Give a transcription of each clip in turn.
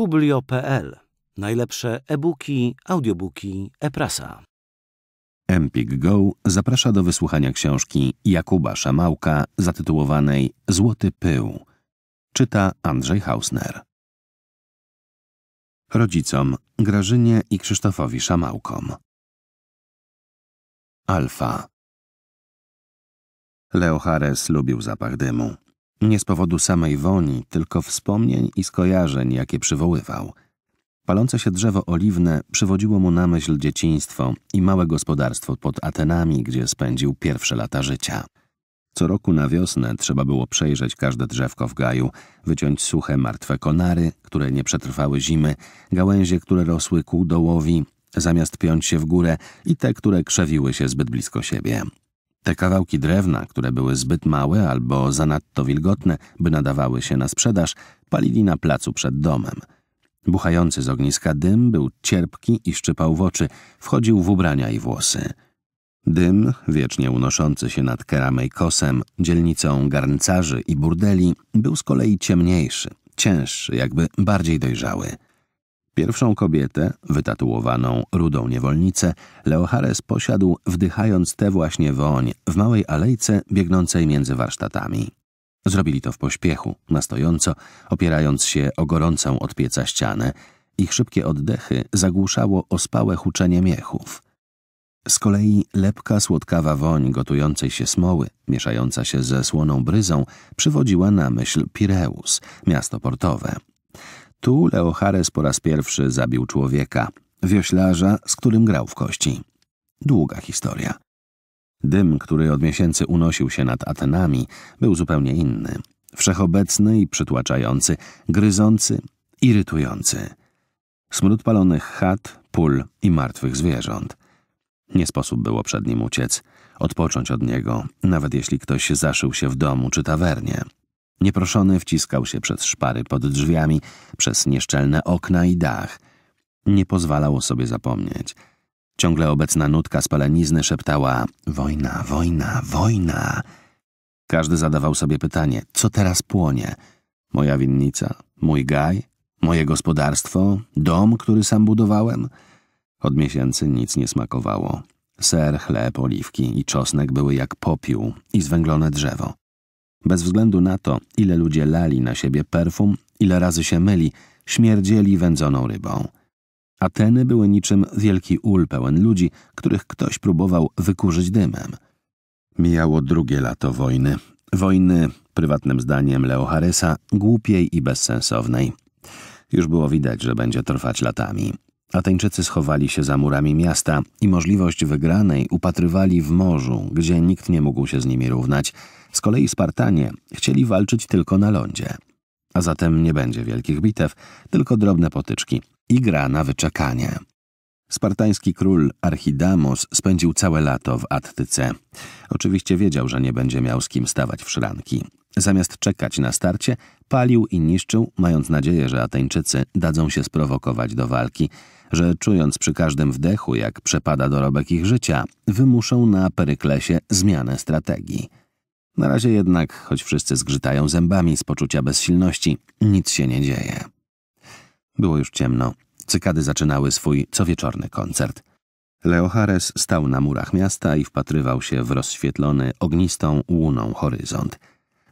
Publio.pl. Najlepsze e-booki, audiobooki, e-prasa. Empik Go zaprasza do wysłuchania książki Jakuba Szamałka zatytułowanej Złoty Pył. Czyta Andrzej Hausner. Rodzicom Grażynie i Krzysztofowi Szamałkom. Alfa. Leo Hares lubił zapach dymu. Nie z powodu samej woni, tylko wspomnień i skojarzeń, jakie przywoływał. Palące się drzewo oliwne przywodziło mu na myśl dzieciństwo i małe gospodarstwo pod Atenami, gdzie spędził pierwsze lata życia. Co roku na wiosnę trzeba było przejrzeć każde drzewko w gaju, wyciąć suche, martwe konary, które nie przetrwały zimy, gałęzie, które rosły ku dołowi, zamiast piąć się w górę i te, które krzewiły się zbyt blisko siebie. Te kawałki drewna, które były zbyt małe albo zanadto wilgotne, by nadawały się na sprzedaż, palili na placu przed domem. Buchający z ogniska dym był cierpki i szczypał w oczy, wchodził w ubrania i włosy. Dym, wiecznie unoszący się nad Keramejkosem, dzielnicą garncarzy i burdeli, był z kolei ciemniejszy, cięższy, jakby bardziej dojrzały. Pierwszą kobietę, wytatuowaną rudą niewolnicę, Leochares posiadł, wdychając tę właśnie woń w małej alejce biegnącej między warsztatami. Zrobili to w pośpiechu, na stojąco, opierając się o gorącą od pieca ścianę. Ich szybkie oddechy zagłuszało ospałe huczenie miechów. Z kolei lepka, słodkawa woń gotującej się smoły, mieszająca się ze słoną bryzą, przywodziła na myśl Pireus, miasto portowe – tu Leo po raz pierwszy zabił człowieka, wioślarza, z którym grał w kości. Długa historia. Dym, który od miesięcy unosił się nad Atenami, był zupełnie inny. Wszechobecny i przytłaczający, gryzący, irytujący. Smród palonych chat, pól i martwych zwierząt. Nie sposób było przed nim uciec, odpocząć od niego, nawet jeśli ktoś zaszył się w domu czy tawernie. Nieproszony wciskał się przez szpary pod drzwiami, przez nieszczelne okna i dach. Nie pozwalało sobie zapomnieć. Ciągle obecna nutka spalenizny szeptała Wojna, wojna, wojna. Każdy zadawał sobie pytanie, co teraz płonie? Moja winnica? Mój gaj? Moje gospodarstwo? Dom, który sam budowałem? Od miesięcy nic nie smakowało. Ser, chleb, oliwki i czosnek były jak popiół i zwęglone drzewo. Bez względu na to, ile ludzie lali na siebie perfum, ile razy się myli, śmierdzieli wędzoną rybą. Ateny były niczym wielki ul pełen ludzi, których ktoś próbował wykurzyć dymem. Mijało drugie lato wojny. Wojny, prywatnym zdaniem Leo Harrysa, głupiej i bezsensownej. Już było widać, że będzie trwać latami. Ateńczycy schowali się za murami miasta i możliwość wygranej upatrywali w morzu, gdzie nikt nie mógł się z nimi równać – z kolei Spartanie chcieli walczyć tylko na lądzie. A zatem nie będzie wielkich bitew, tylko drobne potyczki i gra na wyczekanie. Spartański król Archidamos spędził całe lato w Attyce. Oczywiście wiedział, że nie będzie miał z kim stawać w szranki. Zamiast czekać na starcie, palił i niszczył, mając nadzieję, że Ateńczycy dadzą się sprowokować do walki, że czując przy każdym wdechu, jak przepada dorobek ich życia, wymuszą na Peryklesie zmianę strategii. Na razie jednak, choć wszyscy zgrzytają zębami z poczucia bezsilności, nic się nie dzieje. Było już ciemno. Cykady zaczynały swój cowieczorny koncert. Leo stał na murach miasta i wpatrywał się w rozświetlony ognistą łuną horyzont.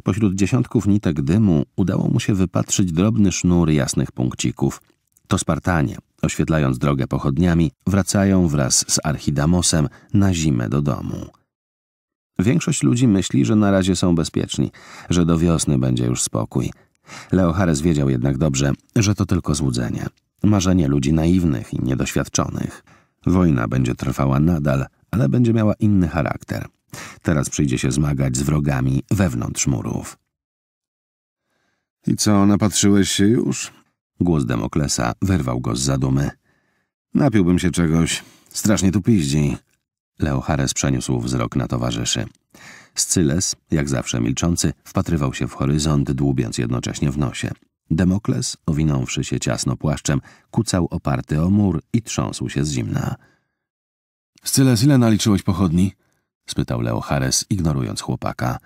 Pośród dziesiątków nitek dymu udało mu się wypatrzyć drobny sznur jasnych punkcików. To Spartanie, oświetlając drogę pochodniami, wracają wraz z Archidamosem na zimę do domu. Większość ludzi myśli, że na razie są bezpieczni, że do wiosny będzie już spokój. Leo Harris wiedział jednak dobrze, że to tylko złudzenie. Marzenie ludzi naiwnych i niedoświadczonych. Wojna będzie trwała nadal, ale będzie miała inny charakter. Teraz przyjdzie się zmagać z wrogami wewnątrz murów. I co, napatrzyłeś się już? Głos Demoklesa wyrwał go z zadumy. Napiłbym się czegoś. Strasznie tu piździ. Leochares przeniósł wzrok na towarzyszy. Scyles, jak zawsze milczący, wpatrywał się w horyzont, dłubiąc jednocześnie w nosie. Demokles, owinąwszy się ciasno płaszczem, kucał oparty o mur i trząsł się z zimna. Scyles, ile naliczyłeś pochodni? spytał Leochares, ignorując chłopaka.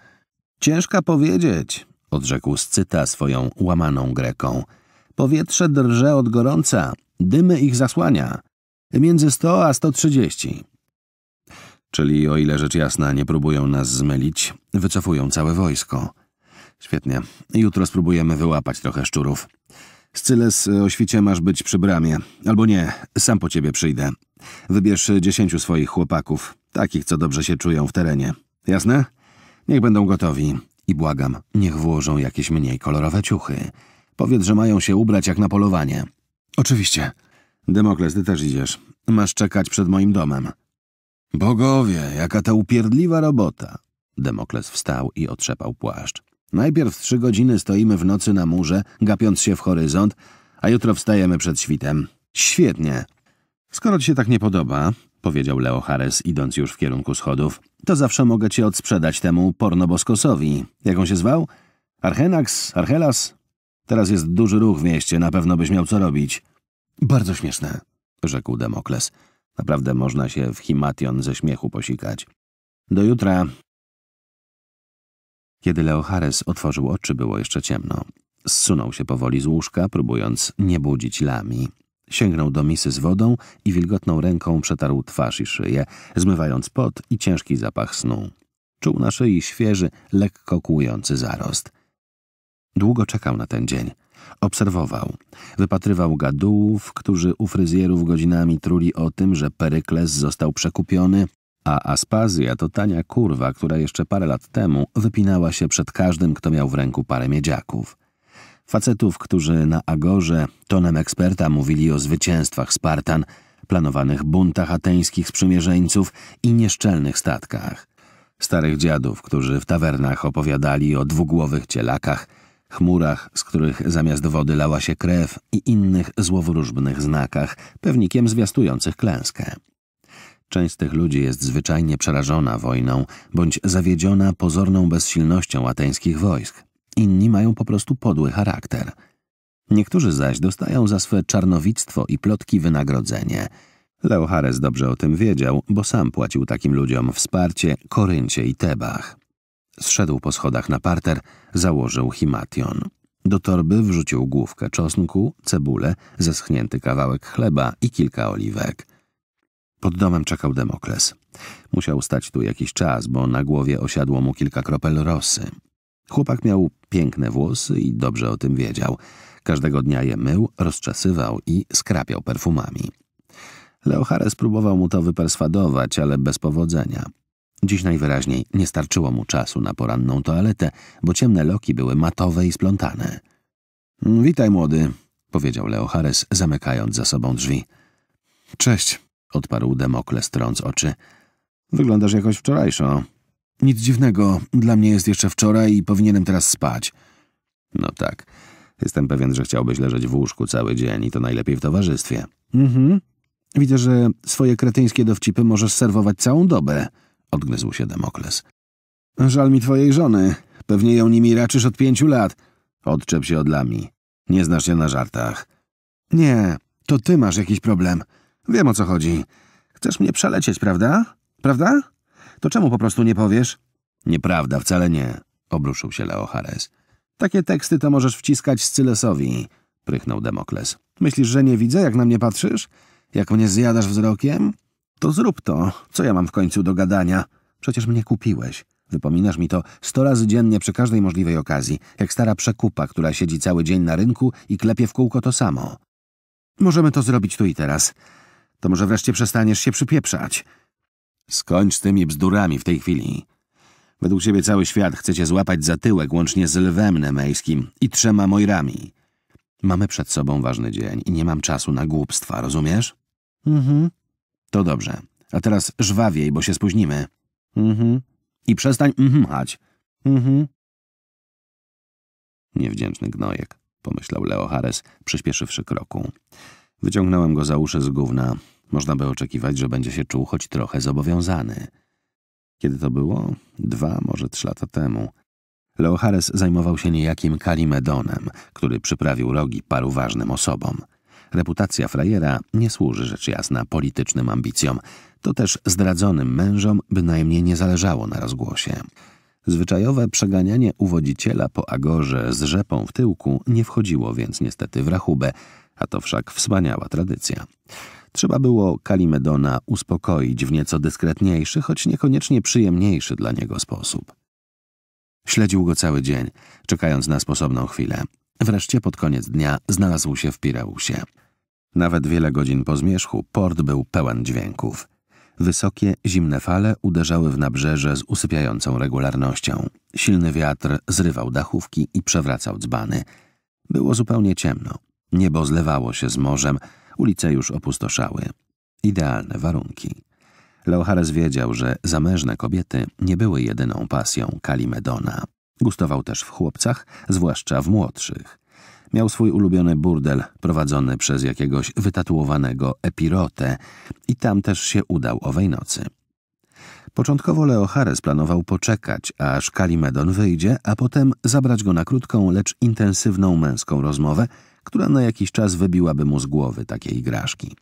Ciężka powiedzieć, odrzekł Scyta swoją łamaną greką. Powietrze drże od gorąca, dymy ich zasłania. Między sto a sto trzydzieści. Czyli o ile rzecz jasna nie próbują nas zmylić, wycofują całe wojsko. Świetnie. Jutro spróbujemy wyłapać trochę szczurów. Scyles, e, o świcie masz być przy bramie. Albo nie, sam po ciebie przyjdę. Wybierz dziesięciu swoich chłopaków, takich, co dobrze się czują w terenie. Jasne? Niech będą gotowi. I błagam, niech włożą jakieś mniej kolorowe ciuchy. Powiedz, że mają się ubrać jak na polowanie. Oczywiście. Demokles, ty też idziesz. Masz czekać przed moim domem. Bogowie, jaka ta upierdliwa robota! Demokles wstał i otrzepał płaszcz. Najpierw trzy godziny stoimy w nocy na murze, gapiąc się w horyzont, a jutro wstajemy przed świtem. Świetnie. Skoro ci się tak nie podoba, powiedział Leo Harris, idąc już w kierunku schodów, to zawsze mogę cię odsprzedać temu pornoboskosowi. Jak on się zwał? Archenax? Archelas? Teraz jest duży ruch w mieście, na pewno byś miał co robić. Bardzo śmieszne, rzekł Demokles. Naprawdę można się w Himation ze śmiechu posikać. Do jutra. Kiedy Leohares otworzył oczy, było jeszcze ciemno. Zsunął się powoli z łóżka, próbując nie budzić lami. Sięgnął do misy z wodą i wilgotną ręką przetarł twarz i szyję, zmywając pot i ciężki zapach snu. Czuł na szyi świeży, lekko kłujący zarost. Długo czekał na ten dzień. Obserwował. Wypatrywał gadułów, którzy u fryzjerów godzinami truli o tym, że Perykles został przekupiony, a Aspazja to tania kurwa, która jeszcze parę lat temu wypinała się przed każdym, kto miał w ręku parę miedziaków. Facetów, którzy na Agorze tonem eksperta mówili o zwycięstwach Spartan, planowanych buntach ateńskich sprzymierzeńców i nieszczelnych statkach. Starych dziadów, którzy w tawernach opowiadali o dwugłowych cielakach – chmurach, z których zamiast wody lała się krew i innych złowróżbnych znakach, pewnikiem zwiastujących klęskę. Część z tych ludzi jest zwyczajnie przerażona wojną bądź zawiedziona pozorną bezsilnością ateńskich wojsk. Inni mają po prostu podły charakter. Niektórzy zaś dostają za swe czarnowictwo i plotki wynagrodzenie. Leohares dobrze o tym wiedział, bo sam płacił takim ludziom wsparcie, koryncie i tebach. Zszedł po schodach na parter, założył himation. Do torby wrzucił główkę czosnku, cebulę, zeschnięty kawałek chleba i kilka oliwek. Pod domem czekał Demokles. Musiał stać tu jakiś czas, bo na głowie osiadło mu kilka kropel rosy. Chłopak miał piękne włosy i dobrze o tym wiedział. Każdego dnia je mył, rozczesywał i skrapiał perfumami. Leochares próbował mu to wyperswadować, ale bez powodzenia. Dziś najwyraźniej nie starczyło mu czasu na poranną toaletę, bo ciemne loki były matowe i splątane. Mm, witaj, młody, powiedział Leo Harris, zamykając za sobą drzwi. Cześć, odparł Demokles, trąc oczy. Wyglądasz jakoś wczorajszo. Nic dziwnego, dla mnie jest jeszcze wczoraj i powinienem teraz spać. No tak. Jestem pewien, że chciałbyś leżeć w łóżku cały dzień i to najlepiej w towarzystwie. Mhm. Widzę, że swoje kretyńskie dowcipy możesz serwować całą dobę odgryzł się Demokles. Żal mi twojej żony. Pewnie ją nimi raczysz od pięciu lat. Odczep się od lami. Nie znasz się na żartach. Nie, to ty masz jakiś problem. Wiem o co chodzi. Chcesz mnie przelecieć, prawda? Prawda? To czemu po prostu nie powiesz? Nieprawda, wcale nie, obruszył się Leochares. Takie teksty to możesz wciskać Scylesowi, prychnął Demokles. Myślisz, że nie widzę, jak na mnie patrzysz? Jak mnie zjadasz wzrokiem? To zrób to. Co ja mam w końcu do gadania? Przecież mnie kupiłeś. Wypominasz mi to sto razy dziennie przy każdej możliwej okazji, jak stara przekupa, która siedzi cały dzień na rynku i klepie w kółko to samo. Możemy to zrobić tu i teraz. To może wreszcie przestaniesz się przypieprzać. Skończ z tymi bzdurami w tej chwili. Według ciebie cały świat chcecie złapać za tyłek, łącznie z lwem nemejskim i trzema mojrami. Mamy przed sobą ważny dzień i nie mam czasu na głupstwa, rozumiesz? Mhm. To dobrze. A teraz żwawiej, bo się spóźnimy. Mhm. I przestań mhm hać. Mhm. Niewdzięczny gnojek, pomyślał Leo Harris, przyspieszywszy kroku. Wyciągnąłem go za uszy z gówna. Można by oczekiwać, że będzie się czuł choć trochę zobowiązany. Kiedy to było? Dwa, może trzy lata temu. Leo Harris zajmował się niejakim Kalimedonem, który przyprawił rogi paru ważnym osobom – Reputacja frajera nie służy rzecz jasna politycznym ambicjom. To też zdradzonym mężom bynajmniej nie zależało na rozgłosie. Zwyczajowe przeganianie uwodziciela po agorze z rzepą w tyłku nie wchodziło więc niestety w rachubę, a to wszak wspaniała tradycja. Trzeba było Kalimedona uspokoić w nieco dyskretniejszy, choć niekoniecznie przyjemniejszy dla niego sposób. Śledził go cały dzień, czekając na sposobną chwilę. Wreszcie pod koniec dnia znalazł się w Pireusie. Nawet wiele godzin po zmierzchu port był pełen dźwięków. Wysokie, zimne fale uderzały w nabrzeże z usypiającą regularnością. Silny wiatr zrywał dachówki i przewracał dzbany. Było zupełnie ciemno. Niebo zlewało się z morzem, ulice już opustoszały. Idealne warunki. Leochares wiedział, że zamężne kobiety nie były jedyną pasją Kalimedona. Gustował też w chłopcach, zwłaszcza w młodszych. Miał swój ulubiony burdel, prowadzony przez jakiegoś wytatuowanego epirotę i tam też się udał owej nocy. Początkowo Leo planował poczekać, aż Kalimedon wyjdzie, a potem zabrać go na krótką, lecz intensywną męską rozmowę, która na jakiś czas wybiłaby mu z głowy takie igraszki.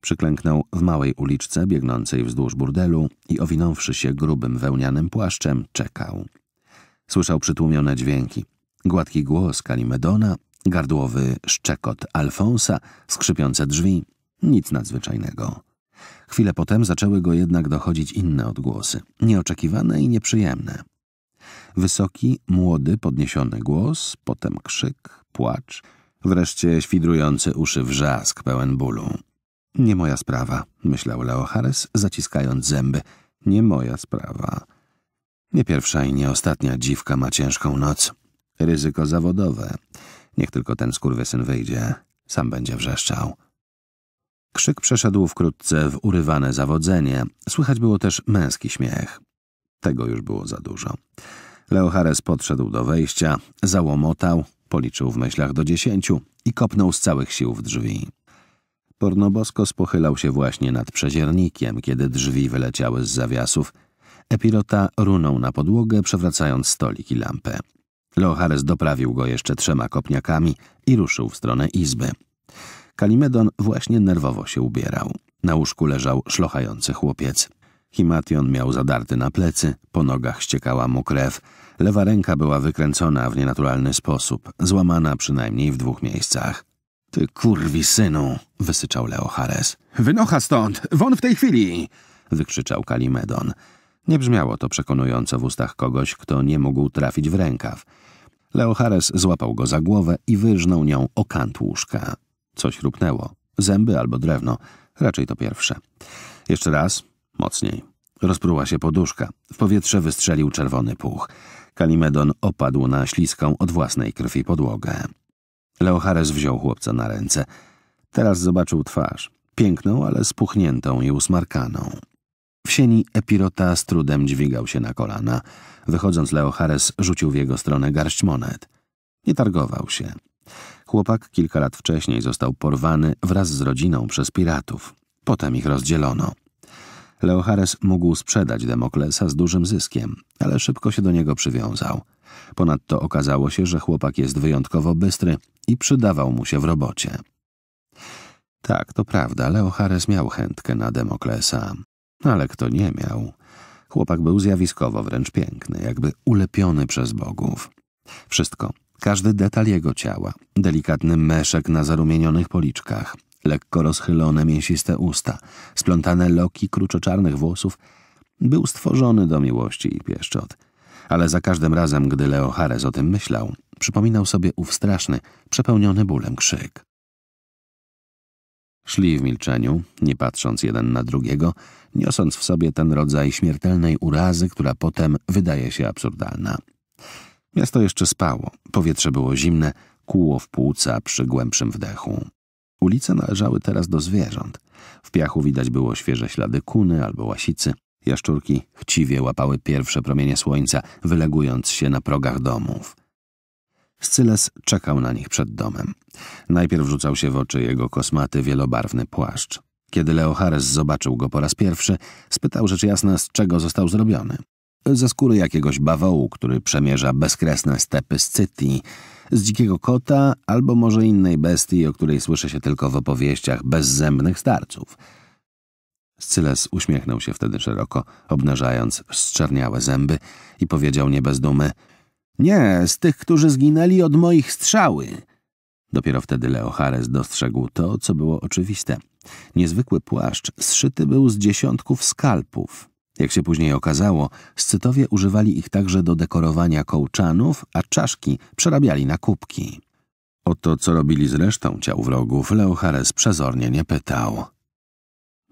Przyklęknął w małej uliczce biegnącej wzdłuż burdelu i owinąwszy się grubym wełnianym płaszczem, czekał. Słyszał przytłumione dźwięki. Gładki głos Kalimedona, gardłowy szczekot Alfonsa, skrzypiące drzwi, nic nadzwyczajnego. Chwilę potem zaczęły go jednak dochodzić inne odgłosy, nieoczekiwane i nieprzyjemne. Wysoki, młody, podniesiony głos, potem krzyk, płacz, wreszcie świdrujący uszy wrzask pełen bólu. Nie moja sprawa, myślał Leo Harris, zaciskając zęby. Nie moja sprawa. Nie pierwsza i nie ostatnia dziwka ma ciężką noc. Ryzyko zawodowe. Niech tylko ten skurwysyn wyjdzie. Sam będzie wrzeszczał. Krzyk przeszedł wkrótce w urywane zawodzenie. Słychać było też męski śmiech. Tego już było za dużo. Leochares podszedł do wejścia, załomotał, policzył w myślach do dziesięciu i kopnął z całych sił w drzwi. Pornobosko spochylał się właśnie nad przeziernikiem, kiedy drzwi wyleciały z zawiasów. Epirota runął na podłogę, przewracając stolik i lampę. Leochares doprawił go jeszcze trzema kopniakami i ruszył w stronę izby. Kalimedon właśnie nerwowo się ubierał. Na łóżku leżał szlochający chłopiec. Himation miał zadarty na plecy, po nogach ściekała mu krew. Lewa ręka była wykręcona w nienaturalny sposób, złamana przynajmniej w dwóch miejscach. Ty kurwi synu, wysyczał Leochares. Wynocha stąd, won w tej chwili! wykrzyczał Kalimedon. Nie brzmiało to przekonująco w ustach kogoś, kto nie mógł trafić w rękaw. Leo Harris złapał go za głowę i wyrżnął nią o kant łóżka. Coś rupnęło. Zęby albo drewno. Raczej to pierwsze. Jeszcze raz. Mocniej. Rozpruła się poduszka. W powietrze wystrzelił czerwony puch. Kalimedon opadł na śliską od własnej krwi podłogę. Leo Harris wziął chłopca na ręce. Teraz zobaczył twarz. Piękną, ale spuchniętą i usmarkaną. W sieni Epirota z trudem dźwigał się na kolana. Wychodząc, Leohares rzucił w jego stronę garść monet. Nie targował się. Chłopak kilka lat wcześniej został porwany wraz z rodziną przez piratów. Potem ich rozdzielono. Leohares mógł sprzedać Demoklesa z dużym zyskiem, ale szybko się do niego przywiązał. Ponadto okazało się, że chłopak jest wyjątkowo bystry i przydawał mu się w robocie. Tak, to prawda, Leohares miał chętkę na Demoklesa, ale kto nie miał? Chłopak był zjawiskowo wręcz piękny, jakby ulepiony przez bogów. Wszystko, każdy detal jego ciała, delikatny meszek na zarumienionych policzkach, lekko rozchylone mięsiste usta, splątane loki kruczoczarnych włosów, był stworzony do miłości i pieszczot. Ale za każdym razem, gdy Leo Harris o tym myślał, przypominał sobie ów straszny, przepełniony bólem krzyk. Szli w milczeniu, nie patrząc jeden na drugiego, niosąc w sobie ten rodzaj śmiertelnej urazy, która potem wydaje się absurdalna. Miasto jeszcze spało, powietrze było zimne, kłuło w płuca przy głębszym wdechu. Ulice należały teraz do zwierząt. W piachu widać było świeże ślady kuny albo łasicy. Jaszczurki chciwie łapały pierwsze promienie słońca, wylegując się na progach domów. Scyles czekał na nich przed domem. Najpierw rzucał się w oczy jego kosmaty wielobarwny płaszcz. Kiedy Leochares zobaczył go po raz pierwszy, spytał rzecz jasna, z czego został zrobiony. Ze skóry jakiegoś bawołu, który przemierza bezkresne stepy z z dzikiego kota albo może innej bestii, o której słyszy się tylko w opowieściach bezzębnych starców. Scyles uśmiechnął się wtedy szeroko, obnażając szczerniałe zęby i powiedział nie bez dumy – nie, z tych, którzy zginęli od moich strzały. Dopiero wtedy Leochares dostrzegł to, co było oczywiste. Niezwykły płaszcz zszyty był z dziesiątków skalpów. Jak się później okazało, scytowie używali ich także do dekorowania kołczanów, a czaszki przerabiali na kubki. O to, co robili z resztą ciał wrogów, Leochares przezornie nie pytał.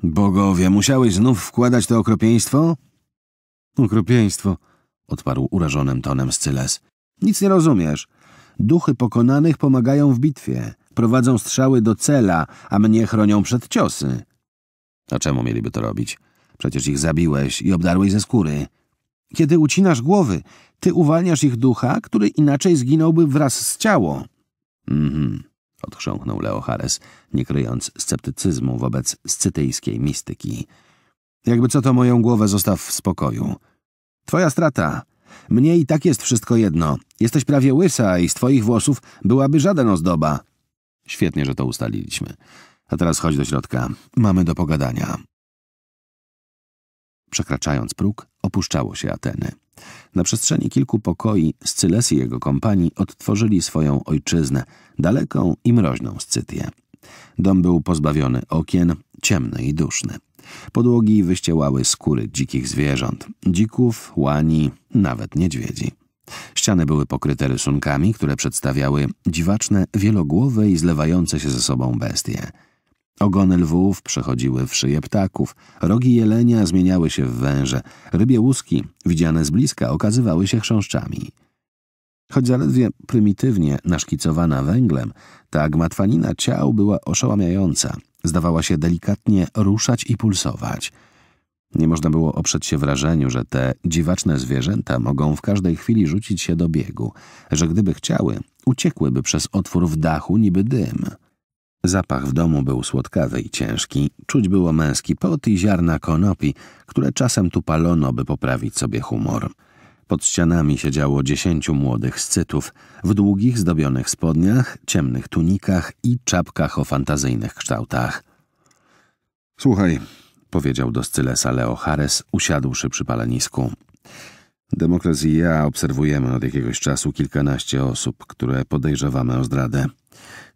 Bogowie, musiałeś znów wkładać to okropieństwo? Okropieństwo – odparł urażonym tonem Scyles. Nic nie rozumiesz. Duchy pokonanych pomagają w bitwie, prowadzą strzały do cela, a mnie chronią przed ciosy. A czemu mieliby to robić? Przecież ich zabiłeś i obdarłeś ze skóry. Kiedy ucinasz głowy, ty uwalniasz ich ducha, który inaczej zginąłby wraz z ciało. Mhm, odchrząknął Leo Harris, nie kryjąc sceptycyzmu wobec scytyjskiej mistyki. Jakby co to moją głowę zostaw w spokoju. Twoja strata. Mnie i tak jest wszystko jedno. Jesteś prawie łysa i z twoich włosów byłaby żaden ozdoba. Świetnie, że to ustaliliśmy. A teraz chodź do środka. Mamy do pogadania. Przekraczając próg, opuszczało się Ateny. Na przestrzeni kilku pokoi Scyles i jego kompanii odtworzyli swoją ojczyznę, daleką i mroźną Scytię. Dom był pozbawiony okien, ciemny i duszny. Podłogi wyścielały skóry dzikich zwierząt, dzików, łani, nawet niedźwiedzi. Ściany były pokryte rysunkami, które przedstawiały dziwaczne, wielogłowe i zlewające się ze sobą bestie. Ogony lwów przechodziły w szyję ptaków, rogi jelenia zmieniały się w węże, rybie łuski, widziane z bliska, okazywały się chrząszczami. Choć zaledwie prymitywnie naszkicowana węglem, ta gmatwanina ciał była oszałamiająca – Zdawała się delikatnie ruszać i pulsować. Nie można było oprzeć się wrażeniu, że te dziwaczne zwierzęta mogą w każdej chwili rzucić się do biegu, że gdyby chciały, uciekłyby przez otwór w dachu niby dym. Zapach w domu był słodkawy i ciężki. Czuć było męski pot i ziarna konopi, które czasem tu palono, by poprawić sobie humor. Pod ścianami siedziało dziesięciu młodych scytów w długich, zdobionych spodniach, ciemnych tunikach i czapkach o fantazyjnych kształtach. Słuchaj, powiedział do Scylesa Leo Harris, usiadłszy przy palenisku. Demokles i ja obserwujemy od jakiegoś czasu kilkanaście osób, które podejrzewamy o zdradę.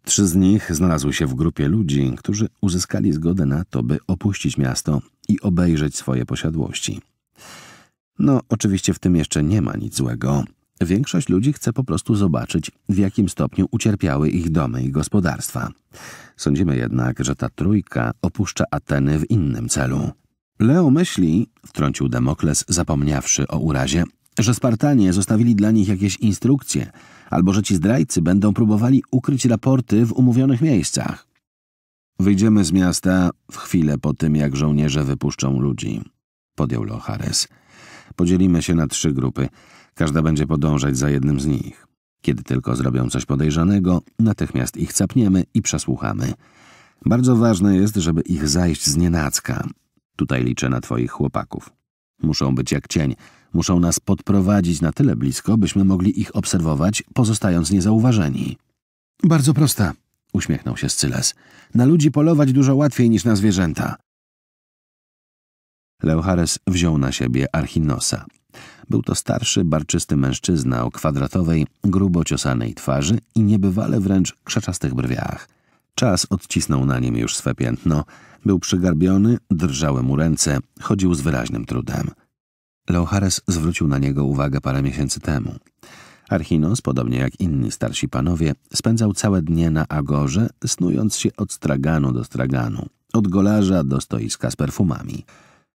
Trzy z nich znalazły się w grupie ludzi, którzy uzyskali zgodę na to, by opuścić miasto i obejrzeć swoje posiadłości. No, oczywiście w tym jeszcze nie ma nic złego. Większość ludzi chce po prostu zobaczyć, w jakim stopniu ucierpiały ich domy i gospodarstwa. Sądzimy jednak, że ta trójka opuszcza Ateny w innym celu. Leo myśli, wtrącił Demokles, zapomniawszy o urazie, że Spartanie zostawili dla nich jakieś instrukcje, albo że ci zdrajcy będą próbowali ukryć raporty w umówionych miejscach. Wyjdziemy z miasta w chwilę po tym, jak żołnierze wypuszczą ludzi, podjął Lochares. Podzielimy się na trzy grupy. Każda będzie podążać za jednym z nich. Kiedy tylko zrobią coś podejrzanego, natychmiast ich capniemy i przesłuchamy. Bardzo ważne jest, żeby ich zajść z nienacka. Tutaj liczę na twoich chłopaków. Muszą być jak cień. Muszą nas podprowadzić na tyle blisko, byśmy mogli ich obserwować, pozostając niezauważeni. Bardzo prosta, uśmiechnął się Scyles. Na ludzi polować dużo łatwiej niż na zwierzęta. Leuchares wziął na siebie Archinosa. Był to starszy, barczysty mężczyzna o kwadratowej, grubo ciosanej twarzy i niebywale wręcz krzaczastych brwiach. Czas odcisnął na nim już swe piętno. Był przygarbiony, drżały mu ręce, chodził z wyraźnym trudem. Leohares zwrócił na niego uwagę parę miesięcy temu. Archinos, podobnie jak inni starsi panowie, spędzał całe dnie na agorze, snując się od straganu do straganu, od golarza do stoiska z perfumami.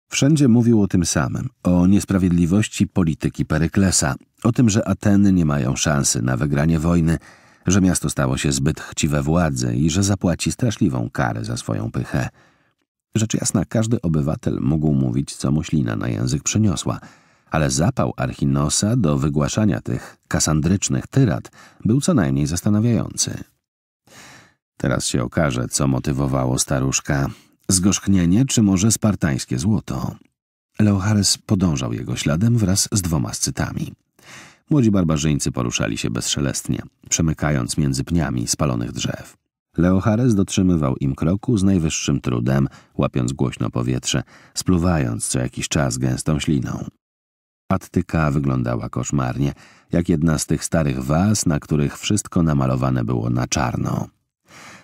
Wszędzie mówił o tym samym, o niesprawiedliwości polityki Peryklesa, o tym, że Ateny nie mają szansy na wygranie wojny, że miasto stało się zbyt chciwe władzy i że zapłaci straszliwą karę za swoją pychę. Rzecz jasna, każdy obywatel mógł mówić, co ślina na język przyniosła, ale zapał Archinosa do wygłaszania tych kasandrycznych tyrad był co najmniej zastanawiający. Teraz się okaże, co motywowało staruszka zgorzchnienie czy może spartańskie złoto. Leochares podążał jego śladem wraz z dwoma scytami. Młodzi barbarzyńcy poruszali się bezszelestnie, przemykając między pniami spalonych drzew. Leochares dotrzymywał im kroku z najwyższym trudem, łapiąc głośno powietrze, spluwając co jakiś czas gęstą śliną. Attyka wyglądała koszmarnie, jak jedna z tych starych was, na których wszystko namalowane było na czarno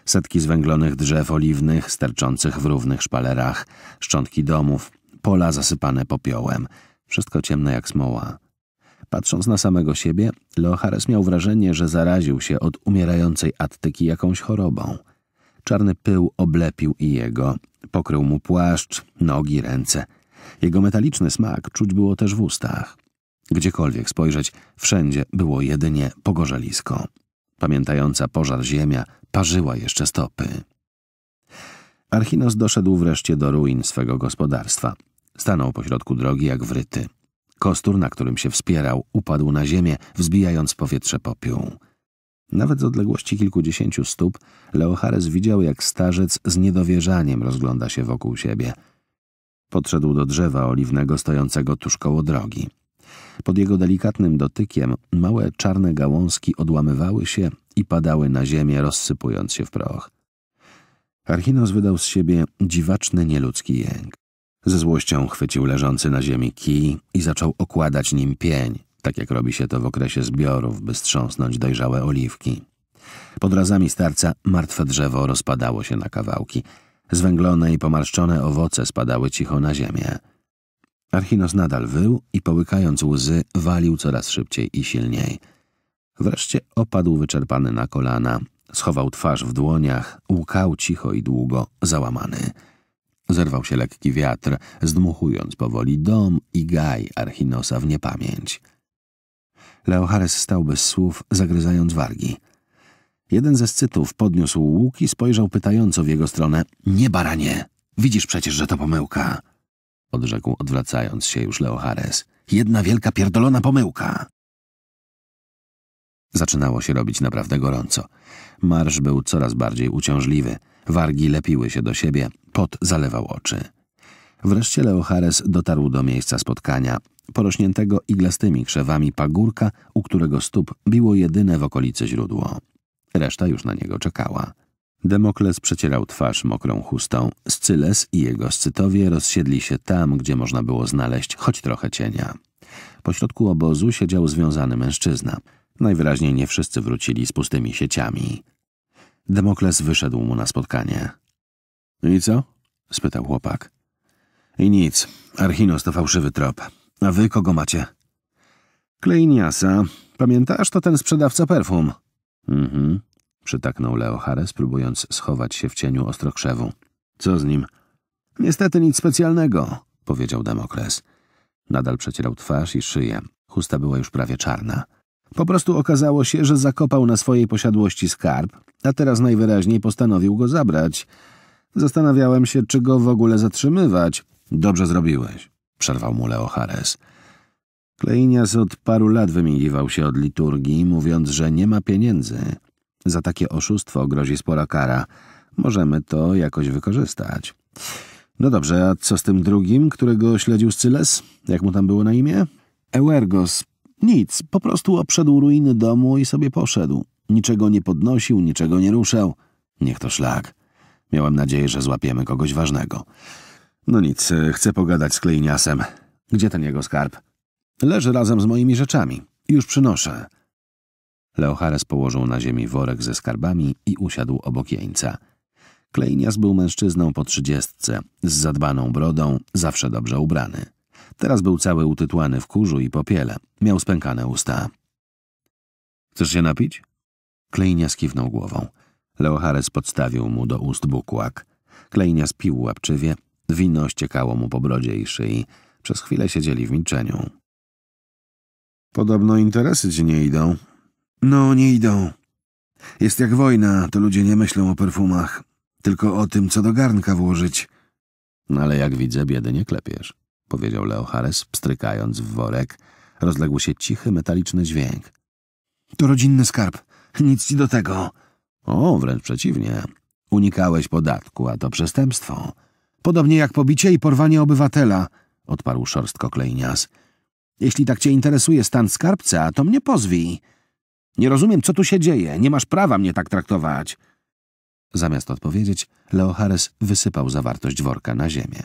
setki zwęglonych drzew oliwnych sterczących w równych szpalerach, szczątki domów, pola zasypane popiołem, wszystko ciemne jak smoła. Patrząc na samego siebie, Leochares miał wrażenie, że zaraził się od umierającej Attyki jakąś chorobą. Czarny pył oblepił i jego, pokrył mu płaszcz, nogi, ręce. Jego metaliczny smak czuć było też w ustach. Gdziekolwiek spojrzeć, wszędzie było jedynie pogorzelisko. Pamiętająca pożar ziemia parzyła jeszcze stopy. Archinos doszedł wreszcie do ruin swego gospodarstwa. Stanął pośrodku drogi jak wryty. Kostur, na którym się wspierał, upadł na ziemię, wzbijając w powietrze popiół. Nawet z odległości kilkudziesięciu stóp Leochares widział, jak starzec z niedowierzaniem rozgląda się wokół siebie. Podszedł do drzewa oliwnego stojącego tuż koło drogi. Pod jego delikatnym dotykiem małe czarne gałązki odłamywały się i padały na ziemię, rozsypując się w proch. Archinos wydał z siebie dziwaczny, nieludzki jęk. Ze złością chwycił leżący na ziemi kij i zaczął okładać nim pień, tak jak robi się to w okresie zbiorów, by strząsnąć dojrzałe oliwki. Pod razami starca martwe drzewo rozpadało się na kawałki. Zwęglone i pomarszczone owoce spadały cicho na ziemię. Archinos nadal wył i połykając łzy walił coraz szybciej i silniej. Wreszcie opadł wyczerpany na kolana, schował twarz w dłoniach, łkał cicho i długo, załamany. Zerwał się lekki wiatr, zdmuchując powoli dom i gaj Archinosa w niepamięć. Leochares stał bez słów, zagryzając wargi. Jeden ze scytów podniósł łuk i spojrzał pytająco w jego stronę. Nie, baranie! Widzisz przecież, że to pomyłka! odrzekł odwracając się już Leo Jedna wielka pierdolona pomyłka. Zaczynało się robić naprawdę gorąco. Marsz był coraz bardziej uciążliwy. Wargi lepiły się do siebie, pot zalewał oczy. Wreszcie Leo dotarł do miejsca spotkania, porośniętego iglastymi krzewami pagórka, u którego stóp biło jedyne w okolicy źródło. Reszta już na niego czekała. Demokles przecierał twarz mokrą chustą. Scyles i jego scytowie rozsiedli się tam, gdzie można było znaleźć choć trochę cienia. Pośrodku obozu siedział związany mężczyzna. Najwyraźniej nie wszyscy wrócili z pustymi sieciami. Demokles wyszedł mu na spotkanie. I co? spytał chłopak. I nic. Archinos to fałszywy trop. A wy kogo macie? Kleiniasa. Pamiętasz, to ten sprzedawca perfum. Mhm. Przytaknął Leo próbując schować się w cieniu ostrokrzewu. Co z nim? Niestety nic specjalnego, powiedział Damokles. Nadal przecierał twarz i szyję. Chusta była już prawie czarna. Po prostu okazało się, że zakopał na swojej posiadłości skarb, a teraz najwyraźniej postanowił go zabrać. Zastanawiałem się, czy go w ogóle zatrzymywać. Dobrze zrobiłeś, przerwał mu Leo Kleinias od paru lat wymigiwał się od liturgii, mówiąc, że nie ma pieniędzy. Za takie oszustwo grozi spora kara. Możemy to jakoś wykorzystać. No dobrze, a co z tym drugim, którego śledził Scyles? Jak mu tam było na imię? Ewergos. Nic, po prostu obszedł ruiny domu i sobie poszedł. Niczego nie podnosił, niczego nie ruszał. Niech to szlak. Miałem nadzieję, że złapiemy kogoś ważnego. No nic, chcę pogadać z Klejniasem. Gdzie ten jego skarb? Leży razem z moimi rzeczami. Już przynoszę. Leochares położył na ziemi worek ze skarbami i usiadł obok jeńca. Kleinias był mężczyzną po trzydziestce, z zadbaną brodą, zawsze dobrze ubrany. Teraz był cały utytłany w kurzu i popiele. Miał spękane usta. Chcesz się napić? Kleinias kiwnął głową. Leochares podstawił mu do ust bukłak. Kleinias pił łapczywie. Wino ściekało mu po brodzie i szyi. Przez chwilę siedzieli w milczeniu. Podobno interesy ci nie idą, no, nie idą. Jest jak wojna, to ludzie nie myślą o perfumach, tylko o tym, co do garnka włożyć. No, ale jak widzę, biedy nie klepiesz, powiedział Leo Harris, pstrykając w worek. Rozległ się cichy, metaliczny dźwięk. To rodzinny skarb. Nic ci do tego. O, wręcz przeciwnie. Unikałeś podatku, a to przestępstwo. Podobnie jak pobicie i porwanie obywatela, odparł szorstko Klejnias. Jeśli tak cię interesuje stan skarbca, to mnie pozwij. Nie rozumiem, co tu się dzieje. Nie masz prawa mnie tak traktować. Zamiast odpowiedzieć, Leohares wysypał zawartość worka na ziemię.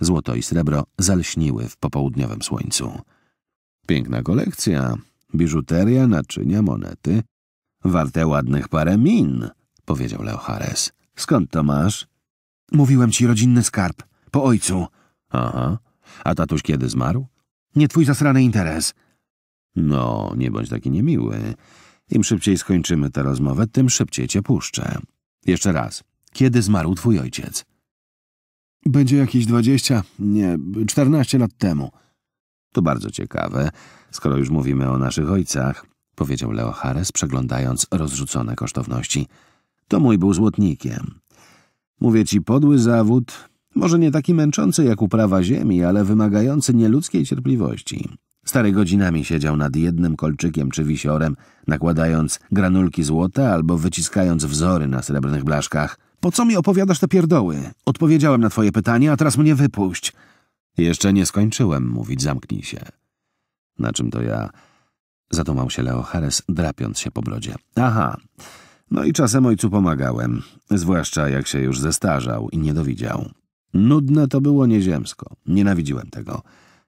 Złoto i srebro zalśniły w popołudniowym słońcu. Piękna kolekcja. Biżuteria, naczynia, monety. Warte ładnych parę min, powiedział Leohares. Skąd to masz? Mówiłem ci rodzinny skarb. Po ojcu. Aha. A tatuś kiedy zmarł? Nie twój zasrany interes. No, nie bądź taki niemiły. Im szybciej skończymy tę rozmowę, tym szybciej cię puszczę. Jeszcze raz. Kiedy zmarł twój ojciec? Będzie jakieś dwadzieścia, nie, czternaście lat temu. To bardzo ciekawe, skoro już mówimy o naszych ojcach, powiedział Leo Harris, przeglądając rozrzucone kosztowności. To mój był złotnikiem. Mówię ci, podły zawód, może nie taki męczący jak uprawa ziemi, ale wymagający nieludzkiej cierpliwości. Stary godzinami siedział nad jednym kolczykiem czy wisiorem, nakładając granulki złota albo wyciskając wzory na srebrnych blaszkach. Po co mi opowiadasz te pierdoły? Odpowiedziałem na twoje pytanie, a teraz mnie wypuść. Jeszcze nie skończyłem mówić, zamknij się. Na czym to ja? Zadumał się Leo Harris, drapiąc się po brodzie. Aha. No i czasem ojcu pomagałem, zwłaszcza jak się już zestarzał i niedowidział. Nudne to było nieziemsko. Nienawidziłem tego.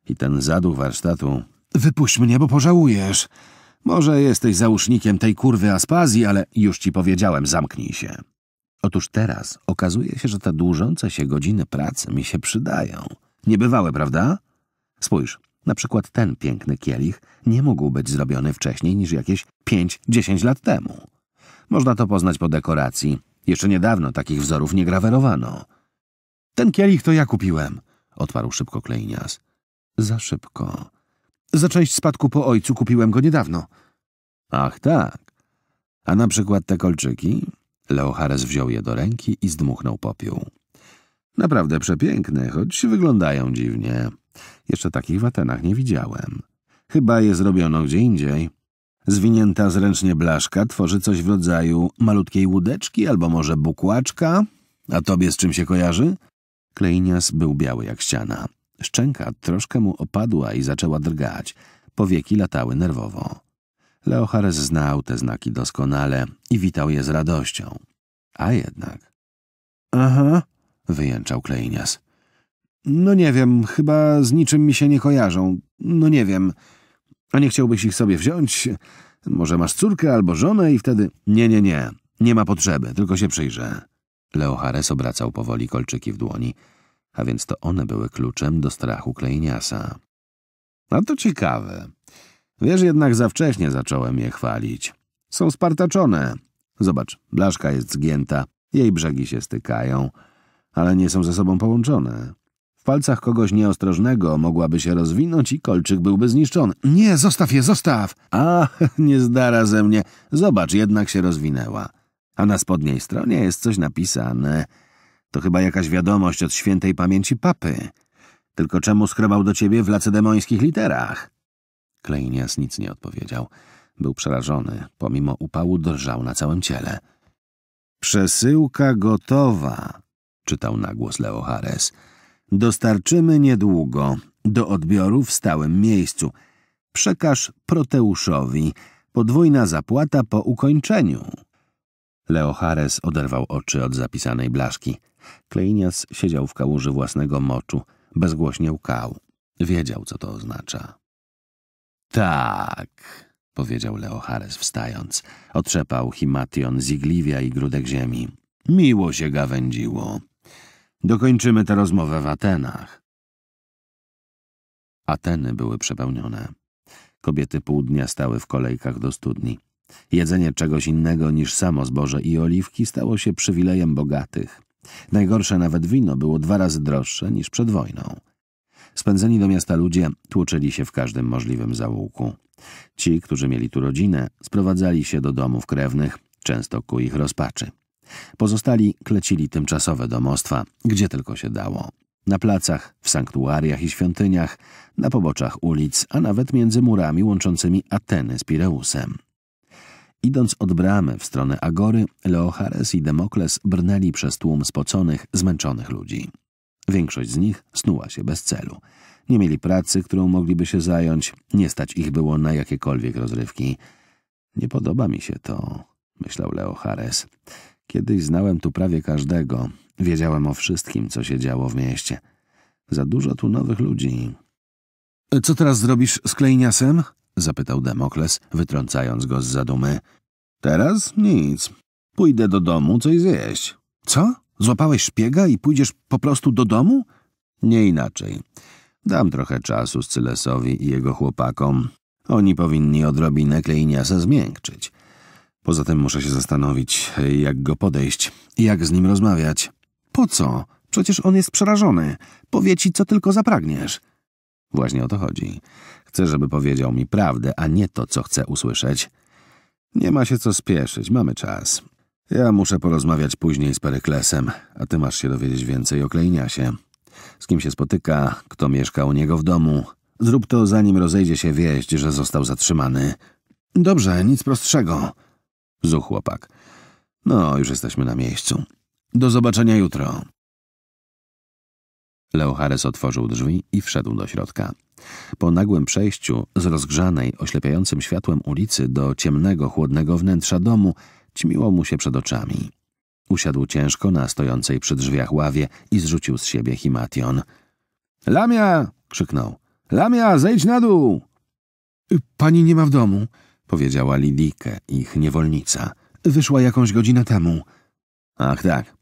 I ten zaduch warsztatu Wypuść mnie, bo pożałujesz. Może jesteś załóżnikiem tej kurwy Aspazji, ale już ci powiedziałem, zamknij się. Otóż teraz okazuje się, że te dłużące się godziny pracy mi się przydają. Niebywałe, prawda? Spójrz, na przykład ten piękny kielich nie mógł być zrobiony wcześniej niż jakieś 5-10 lat temu. Można to poznać po dekoracji. Jeszcze niedawno takich wzorów nie grawerowano. Ten kielich to ja kupiłem, odparł szybko Klejnias. Za szybko. Za część spadku po ojcu kupiłem go niedawno. Ach tak. A na przykład te kolczyki? Leohares wziął je do ręki i zdmuchnął popiół. Naprawdę przepiękne, choć wyglądają dziwnie. Jeszcze takich w Atenach nie widziałem. Chyba je zrobiono gdzie indziej. Zwinięta zręcznie blaszka tworzy coś w rodzaju malutkiej łódeczki albo może bukłaczka. A tobie z czym się kojarzy? Kleinias był biały jak ściana. Szczęka troszkę mu opadła i zaczęła drgać. Powieki latały nerwowo. Leochares znał te znaki doskonale i witał je z radością. A jednak... Aha, wyjęczał Klejnias. No nie wiem, chyba z niczym mi się nie kojarzą. No nie wiem. A nie chciałbyś ich sobie wziąć? Może masz córkę albo żonę i wtedy... Nie, nie, nie. Nie ma potrzeby, tylko się przyjrzę. Leochares obracał powoli kolczyki w dłoni a więc to one były kluczem do strachu Klejniasa. A to ciekawe. Wiesz, jednak za wcześnie zacząłem je chwalić. Są spartaczone. Zobacz, blaszka jest zgięta, jej brzegi się stykają, ale nie są ze sobą połączone. W palcach kogoś nieostrożnego mogłaby się rozwinąć i kolczyk byłby zniszczony. Nie, zostaw je, zostaw! A, nie zdara ze mnie. Zobacz, jednak się rozwinęła. A na spodniej stronie jest coś napisane. To chyba jakaś wiadomość od świętej pamięci papy. Tylko czemu skrobał do ciebie w lacedemońskich literach? Kleinias nic nie odpowiedział. Był przerażony. Pomimo upału drżał na całym ciele. Przesyłka gotowa, czytał na głos Leo Hares. Dostarczymy niedługo, do odbioru w stałym miejscu. Przekaż Proteuszowi. Podwójna zapłata po ukończeniu. Leo Hares oderwał oczy od zapisanej blaszki. Kleinias siedział w kałuży własnego moczu, bezgłośnie łkał. Wiedział, co to oznacza. Tak, powiedział Leo wstając. Otrzepał Himation zigliwia i grudek ziemi. Miło się gawędziło. Dokończymy tę rozmowę w Atenach. Ateny były przepełnione. Kobiety południa stały w kolejkach do studni. Jedzenie czegoś innego niż samo zboże i oliwki stało się przywilejem bogatych. Najgorsze nawet wino było dwa razy droższe niż przed wojną. Spędzeni do miasta ludzie tłoczyli się w każdym możliwym zaułku. Ci, którzy mieli tu rodzinę, sprowadzali się do domów krewnych, często ku ich rozpaczy. Pozostali klecili tymczasowe domostwa, gdzie tylko się dało. Na placach, w sanktuariach i świątyniach, na poboczach ulic, a nawet między murami łączącymi Ateny z Pireusem. Idąc od bramy w stronę Agory, Leochares i Demokles brnęli przez tłum spoconych, zmęczonych ludzi. Większość z nich snuła się bez celu. Nie mieli pracy, którą mogliby się zająć, nie stać ich było na jakiekolwiek rozrywki. Nie podoba mi się to, myślał Leochares. Kiedyś znałem tu prawie każdego, wiedziałem o wszystkim, co się działo w mieście. Za dużo tu nowych ludzi. Co teraz zrobisz z Klejniasem? zapytał Demokles, wytrącając go z zadumy. Teraz nic. Pójdę do domu coś zjeść. Co? Złapałeś szpiega i pójdziesz po prostu do domu? Nie inaczej. Dam trochę czasu Scylesowi i jego chłopakom. Oni powinni odrobinę klejniasa zmiękczyć. Poza tym muszę się zastanowić, jak go podejść, jak z nim rozmawiać. Po co? Przecież on jest przerażony. Powie ci, co tylko zapragniesz. Właśnie o to chodzi. Chcę, żeby powiedział mi prawdę, a nie to, co chcę usłyszeć. Nie ma się co spieszyć, mamy czas. Ja muszę porozmawiać później z Peryklesem, a ty masz się dowiedzieć więcej o Kleiniasie. Z kim się spotyka, kto mieszka u niego w domu. Zrób to, zanim rozejdzie się wieść, że został zatrzymany. Dobrze, nic prostszego. Zuchłopak. chłopak. No, już jesteśmy na miejscu. Do zobaczenia jutro. Leochares otworzył drzwi i wszedł do środka. Po nagłym przejściu z rozgrzanej, oślepiającym światłem ulicy do ciemnego, chłodnego wnętrza domu ćmiło mu się przed oczami. Usiadł ciężko na stojącej przy drzwiach ławie i zrzucił z siebie Himation. Lamia! krzyknął. Lamia, zejdź na dół! Pani nie ma w domu, powiedziała Lidike, ich niewolnica. Wyszła jakąś godzinę temu. Ach tak.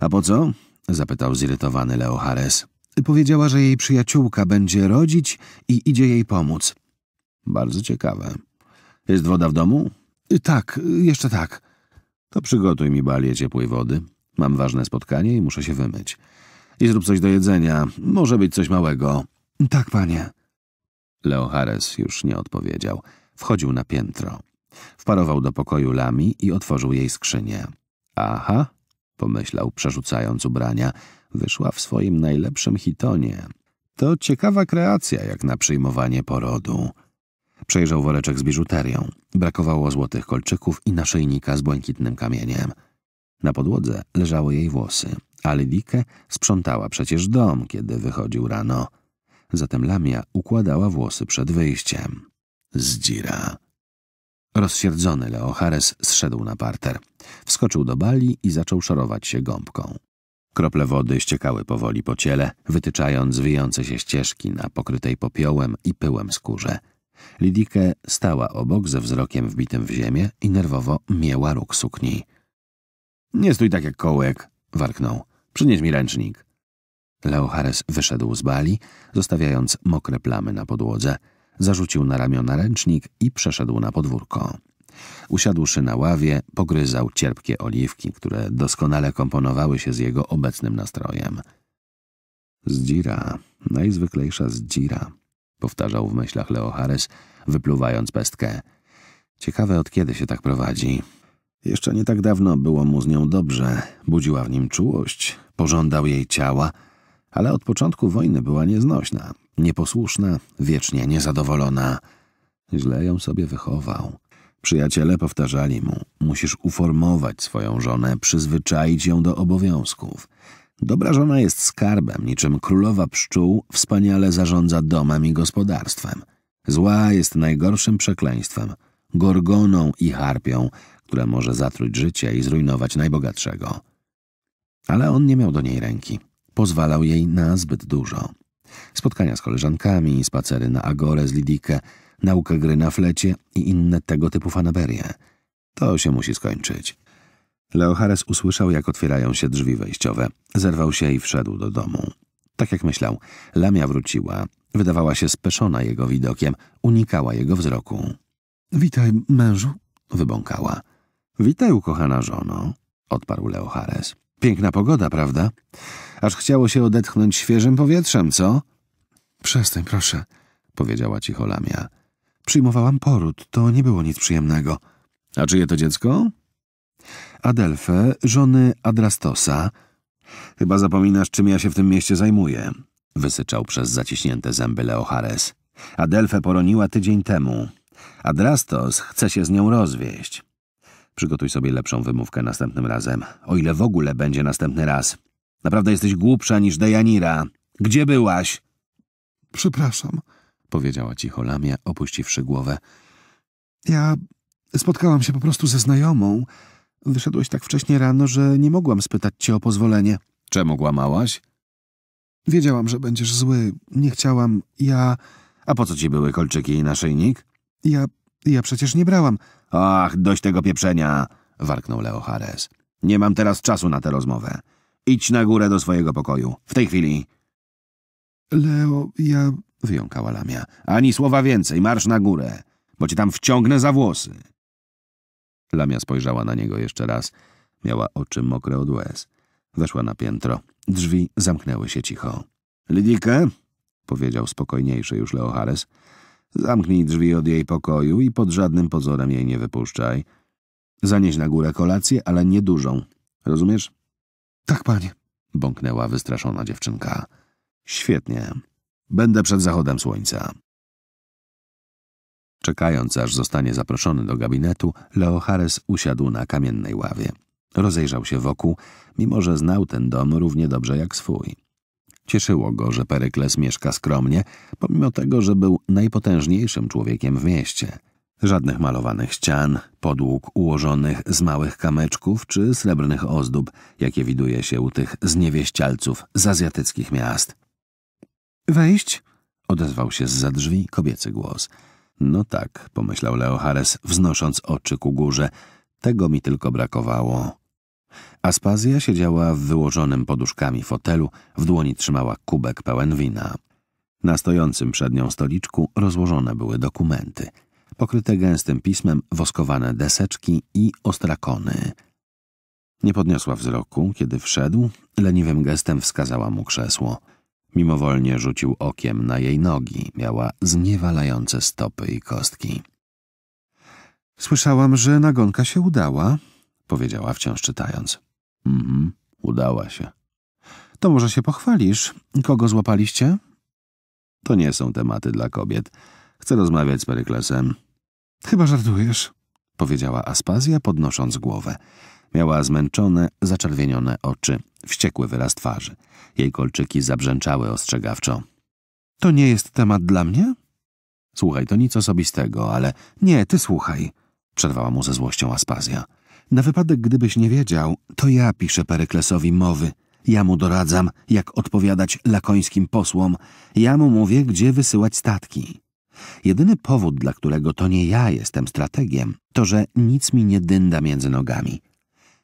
A po co? zapytał zirytowany Leohares. Powiedziała, że jej przyjaciółka będzie rodzić i idzie jej pomóc. Bardzo ciekawe. Jest woda w domu? Y, tak, y, jeszcze tak. To przygotuj mi balię ciepłej wody. Mam ważne spotkanie i muszę się wymyć. I zrób coś do jedzenia. Może być coś małego. Tak, panie. Leo Harris już nie odpowiedział. Wchodził na piętro. Wparował do pokoju Lami i otworzył jej skrzynię. Aha, pomyślał, przerzucając ubrania wyszła w swoim najlepszym hitonie. To ciekawa kreacja jak na przyjmowanie porodu. Przejrzał woreczek z biżuterią. Brakowało złotych kolczyków i naszyjnika z błękitnym kamieniem. Na podłodze leżały jej włosy, ale Lidike sprzątała przecież dom, kiedy wychodził rano. Zatem Lamia układała włosy przed wyjściem. Zdzira. Rozsierdzony Leo Hares zszedł na parter. Wskoczył do bali i zaczął szorować się gąbką. Krople wody ściekały powoli po ciele, wytyczając wyjące się ścieżki na pokrytej popiołem i pyłem skórze. Lidike stała obok ze wzrokiem wbitym w ziemię i nerwowo mięła róg sukni. Nie stój tak jak kołek, warknął. Przynieś mi ręcznik. Leohares wyszedł z bali, zostawiając mokre plamy na podłodze. Zarzucił na ramiona ręcznik i przeszedł na podwórko. Usiadłszy na ławie, pogryzał cierpkie oliwki, które doskonale komponowały się z jego obecnym nastrojem. Zdzira, najzwyklejsza zdzira, powtarzał w myślach Leo Harris, wypluwając pestkę. Ciekawe, od kiedy się tak prowadzi. Jeszcze nie tak dawno było mu z nią dobrze, budziła w nim czułość, pożądał jej ciała, ale od początku wojny była nieznośna, nieposłuszna, wiecznie niezadowolona. Źle ją sobie wychował. Przyjaciele powtarzali mu, musisz uformować swoją żonę, przyzwyczaić ją do obowiązków. Dobra żona jest skarbem, niczym królowa pszczół, wspaniale zarządza domem i gospodarstwem. Zła jest najgorszym przekleństwem, gorgoną i harpią, która może zatruć życie i zrujnować najbogatszego. Ale on nie miał do niej ręki. Pozwalał jej na zbyt dużo. Spotkania z koleżankami, spacery na Agorę z Lidikę – naukę gry na flecie i inne tego typu fanaberie. To się musi skończyć. Leohares usłyszał, jak otwierają się drzwi wejściowe. Zerwał się i wszedł do domu. Tak jak myślał, Lamia wróciła. Wydawała się speszona jego widokiem, unikała jego wzroku. Witaj, mężu, wybąkała. Witaj, ukochana żono, odparł Leohares. Piękna pogoda, prawda? Aż chciało się odetchnąć świeżym powietrzem, co? Przestań, proszę, powiedziała cicho Lamia. Przyjmowałam poród, to nie było nic przyjemnego. A czyje to dziecko? Adelfę, żony Adrastosa. Chyba zapominasz, czym ja się w tym mieście zajmuję, wysyczał przez zaciśnięte zęby Leochares. Adelfę poroniła tydzień temu. Adrastos chce się z nią rozwieść. Przygotuj sobie lepszą wymówkę następnym razem, o ile w ogóle będzie następny raz. Naprawdę jesteś głupsza niż Dejanira. Gdzie byłaś? Przepraszam powiedziała cicho Lamia, opuściwszy głowę. Ja spotkałam się po prostu ze znajomą. Wyszedłeś tak wcześnie rano, że nie mogłam spytać cię o pozwolenie. Czemu kłamałaś? Wiedziałam, że będziesz zły. Nie chciałam. Ja... A po co ci były kolczyki i naszyjnik? Ja... ja przecież nie brałam. Ach, dość tego pieprzenia, warknął Leo Hares. Nie mam teraz czasu na tę rozmowę. Idź na górę do swojego pokoju. W tej chwili. Leo, ja wyjąkała Lamia. Ani słowa więcej, marsz na górę, bo cię tam wciągnę za włosy. Lamia spojrzała na niego jeszcze raz. Miała oczy mokre od łez. Weszła na piętro. Drzwi zamknęły się cicho. Lidikę, powiedział spokojniejszy już Leohares, zamknij drzwi od jej pokoju i pod żadnym pozorem jej nie wypuszczaj. Zanieś na górę kolację, ale nie dużą. Rozumiesz? Tak, panie, bąknęła wystraszona dziewczynka. Świetnie. Będę przed zachodem słońca. Czekając, aż zostanie zaproszony do gabinetu, Leochares usiadł na kamiennej ławie. Rozejrzał się wokół, mimo że znał ten dom równie dobrze jak swój. Cieszyło go, że Perykles mieszka skromnie, pomimo tego, że był najpotężniejszym człowiekiem w mieście. Żadnych malowanych ścian, podłóg ułożonych z małych kamyczków czy srebrnych ozdób, jakie widuje się u tych zniewieścialców z azjatyckich miast. Wejść? Odezwał się z za drzwi kobiecy głos. No tak, pomyślał Leohares, wznosząc oczy ku górze. Tego mi tylko brakowało. Aspazja siedziała w wyłożonym poduszkami fotelu, w dłoni trzymała kubek pełen wina. Na stojącym przed nią stoliczku rozłożone były dokumenty, pokryte gęstym pismem woskowane deseczki i ostrakony. Nie podniosła wzroku, kiedy wszedł, leniwym gestem wskazała mu krzesło – Mimowolnie rzucił okiem na jej nogi. Miała zniewalające stopy i kostki. Słyszałam, że nagonka się udała, powiedziała wciąż czytając. Mhm, udała się. To może się pochwalisz. Kogo złapaliście? To nie są tematy dla kobiet. Chcę rozmawiać z Peryklesem. Chyba żartujesz, powiedziała Aspazja, podnosząc głowę. Miała zmęczone, zaczerwienione oczy wściekły wyraz twarzy. Jej kolczyki zabrzęczały ostrzegawczo. To nie jest temat dla mnie? Słuchaj, to nic osobistego, ale nie, ty słuchaj, przerwała mu ze złością Aspazja. Na wypadek, gdybyś nie wiedział, to ja piszę Peryklesowi mowy. Ja mu doradzam, jak odpowiadać lakońskim posłom. Ja mu mówię, gdzie wysyłać statki. Jedyny powód, dla którego to nie ja jestem strategiem, to że nic mi nie dynda między nogami.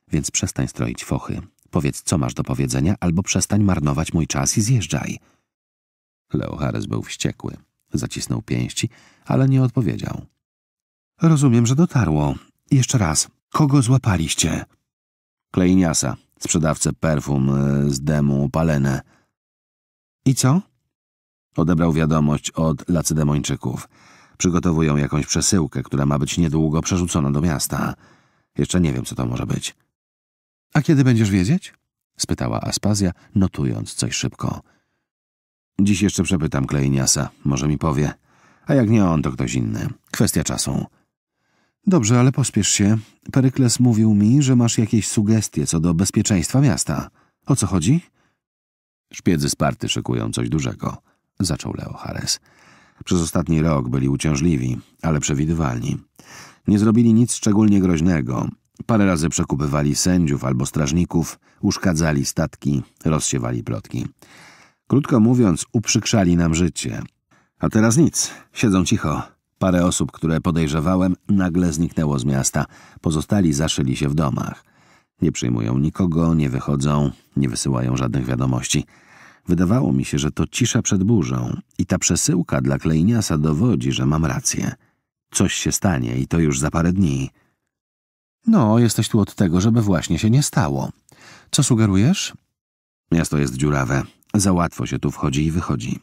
Więc przestań stroić fochy Powiedz, co masz do powiedzenia, albo przestań marnować mój czas i zjeżdżaj. Leo Harris był wściekły. Zacisnął pięści, ale nie odpowiedział. Rozumiem, że dotarło. Jeszcze raz, kogo złapaliście? Klejniasa, sprzedawcę perfum e, z demu Palene. I co? Odebrał wiadomość od lacedemończyków. Przygotowują jakąś przesyłkę, która ma być niedługo przerzucona do miasta. Jeszcze nie wiem, co to może być. A kiedy będziesz wiedzieć? spytała Aspazja, notując coś szybko. Dziś jeszcze przepytam Kleiniasa, może mi powie. A jak nie on, to ktoś inny. Kwestia czasu. Dobrze, ale pospiesz się. Perykles mówił mi, że masz jakieś sugestie co do bezpieczeństwa miasta. O co chodzi? Szpiedzy Sparty szykują coś dużego, zaczął Leo Hares. Przez ostatni rok byli uciążliwi, ale przewidywalni. Nie zrobili nic szczególnie groźnego, Parę razy przekupywali sędziów albo strażników, uszkadzali statki, rozsiewali plotki. Krótko mówiąc, uprzykrzali nam życie. A teraz nic, siedzą cicho. Parę osób, które podejrzewałem, nagle zniknęło z miasta. Pozostali zaszyli się w domach. Nie przyjmują nikogo, nie wychodzą, nie wysyłają żadnych wiadomości. Wydawało mi się, że to cisza przed burzą i ta przesyłka dla Klejniasa dowodzi, że mam rację. Coś się stanie i to już za parę dni. No, jesteś tu od tego, żeby właśnie się nie stało. Co sugerujesz? Miasto jest dziurawe. Za łatwo się tu wchodzi i wychodzi.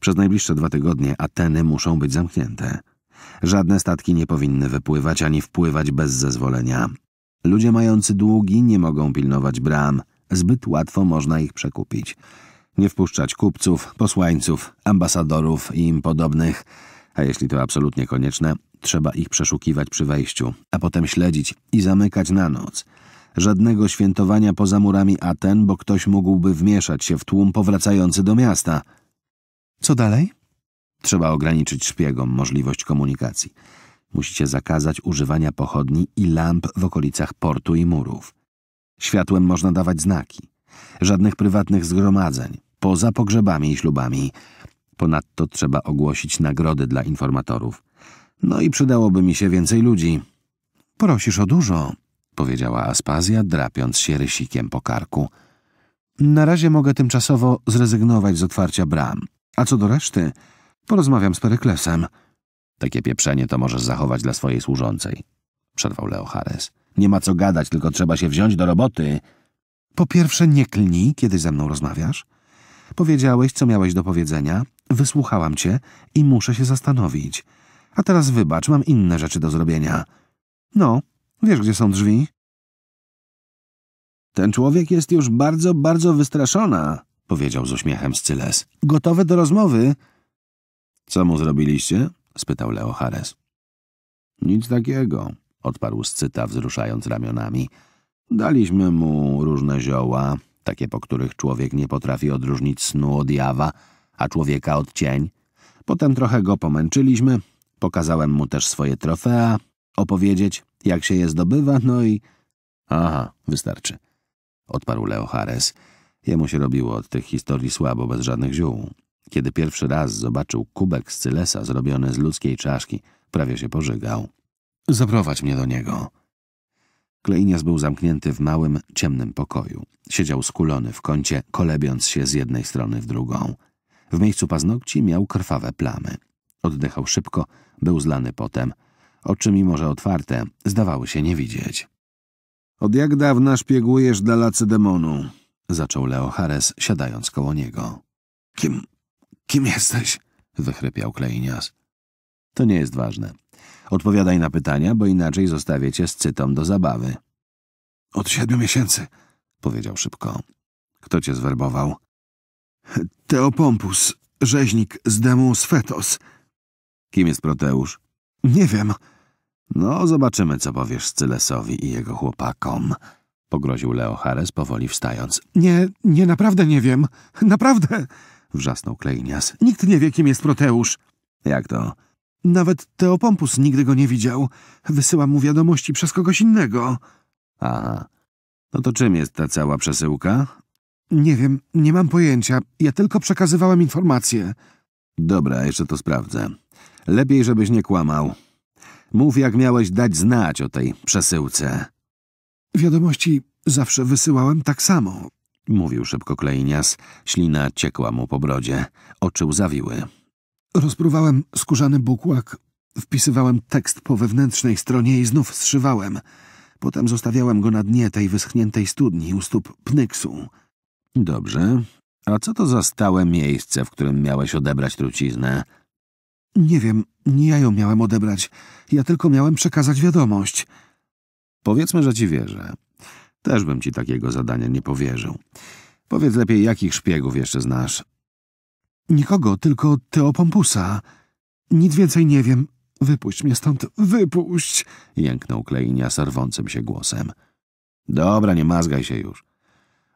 Przez najbliższe dwa tygodnie Ateny muszą być zamknięte. Żadne statki nie powinny wypływać ani wpływać bez zezwolenia. Ludzie mający długi nie mogą pilnować bram. Zbyt łatwo można ich przekupić. Nie wpuszczać kupców, posłańców, ambasadorów i im podobnych – a jeśli to absolutnie konieczne, trzeba ich przeszukiwać przy wejściu, a potem śledzić i zamykać na noc. Żadnego świętowania poza murami Aten, bo ktoś mógłby wmieszać się w tłum powracający do miasta. Co dalej? Trzeba ograniczyć szpiegom możliwość komunikacji. Musicie zakazać używania pochodni i lamp w okolicach portu i murów. Światłem można dawać znaki. Żadnych prywatnych zgromadzeń, poza pogrzebami i ślubami. Ponadto trzeba ogłosić nagrody dla informatorów. No i przydałoby mi się więcej ludzi. Prosisz o dużo, powiedziała Aspazja, drapiąc się rysikiem po karku. Na razie mogę tymczasowo zrezygnować z otwarcia bram. A co do reszty, porozmawiam z Peryklesem. Takie pieprzenie to możesz zachować dla swojej służącej, przerwał Leochares. Nie ma co gadać, tylko trzeba się wziąć do roboty. Po pierwsze, nie klnij, kiedy ze mną rozmawiasz. Powiedziałeś, co miałeś do powiedzenia, Wysłuchałam cię i muszę się zastanowić. A teraz wybacz, mam inne rzeczy do zrobienia. No, wiesz, gdzie są drzwi? Ten człowiek jest już bardzo, bardzo wystraszona, powiedział z uśmiechem Scyles. Gotowy do rozmowy. Co mu zrobiliście? spytał Leo Nic takiego, odparł Scyta, wzruszając ramionami. Daliśmy mu różne zioła, takie po których człowiek nie potrafi odróżnić snu od jawa, a człowieka od cień. Potem trochę go pomęczyliśmy, pokazałem mu też swoje trofea, opowiedzieć, jak się je zdobywa, no i... Aha, wystarczy, odparł Leo Harris. Jemu się robiło od tych historii słabo, bez żadnych ziół. Kiedy pierwszy raz zobaczył kubek z cylesa zrobiony z ludzkiej czaszki, prawie się pożygał. Zaprowadź mnie do niego. Kleinias był zamknięty w małym, ciemnym pokoju. Siedział skulony w kącie, kolebiąc się z jednej strony w drugą. W miejscu paznokci miał krwawe plamy. Oddychał szybko, był zlany potem. Oczy, mimo że otwarte, zdawały się nie widzieć. Od jak dawna szpiegujesz dla Lacedemonu? Zaczął Leo Hares, siadając koło niego. Kim... kim jesteś? Wychrypiał Kleinias. To nie jest ważne. Odpowiadaj na pytania, bo inaczej zostawię cię z cytą do zabawy. Od siedmiu miesięcy, powiedział szybko. Kto cię zwerbował? Teopompus, rzeźnik z Demus Fetos. Kim jest Proteusz? Nie wiem. No, zobaczymy, co powiesz Scylesowi i jego chłopakom. Pogroził Leochares, powoli wstając. Nie, nie, naprawdę nie wiem. Naprawdę! Wrzasnął Kleinias. Nikt nie wie, kim jest Proteusz. Jak to? Nawet Teopompus nigdy go nie widział. Wysyłam mu wiadomości przez kogoś innego. Aha. No to czym jest ta cała przesyłka? Nie wiem, nie mam pojęcia. Ja tylko przekazywałem informacje. Dobra, jeszcze to sprawdzę. Lepiej, żebyś nie kłamał. Mów, jak miałeś dać znać o tej przesyłce. Wiadomości zawsze wysyłałem tak samo. Mówił szybko Klejnias. Ślina ciekła mu po brodzie. Oczy łzawiły. Rozpruwałem skórzany bukłak. Wpisywałem tekst po wewnętrznej stronie i znów zszywałem. Potem zostawiałem go na dnie tej wyschniętej studni u stóp Pnyksu. Dobrze. A co to za stałe miejsce, w którym miałeś odebrać truciznę? Nie wiem, nie ja ją miałem odebrać. Ja tylko miałem przekazać wiadomość. Powiedzmy, że ci wierzę. Też bym ci takiego zadania nie powierzył. Powiedz lepiej, jakich szpiegów jeszcze znasz? Nikogo, tylko Teopompusa. Nic więcej nie wiem. Wypuść mnie stąd, wypuść! jęknął Kleinia serwącym się głosem. Dobra, nie mazgaj się już.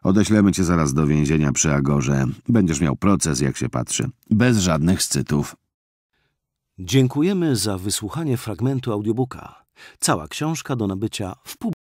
Odeślemy cię zaraz do więzienia przy Agorze. Będziesz miał proces, jak się patrzy. Bez żadnych scytów. Dziękujemy za wysłuchanie fragmentu audiobooka. Cała książka do nabycia w